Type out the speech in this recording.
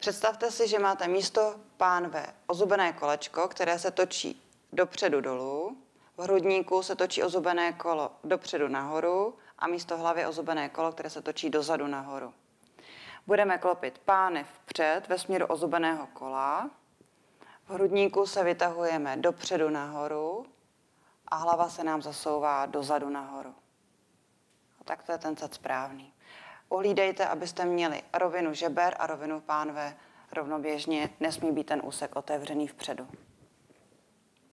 Představte si, že máte místo pánve ozubené kolečko, které se točí dopředu dolů, v hrudníku se točí ozubené kolo dopředu nahoru a místo hlavy ozubené kolo, které se točí dozadu nahoru. Budeme klopit pány vpřed ve směru ozubeného kola. V hrudníku se vytahujeme dopředu nahoru a hlava se nám zasouvá dozadu nahoru. A tak to je ten sad správný. Ohlídejte, abyste měli rovinu žeber a rovinu pánve rovnoběžně. Nesmí být ten úsek otevřený vpředu.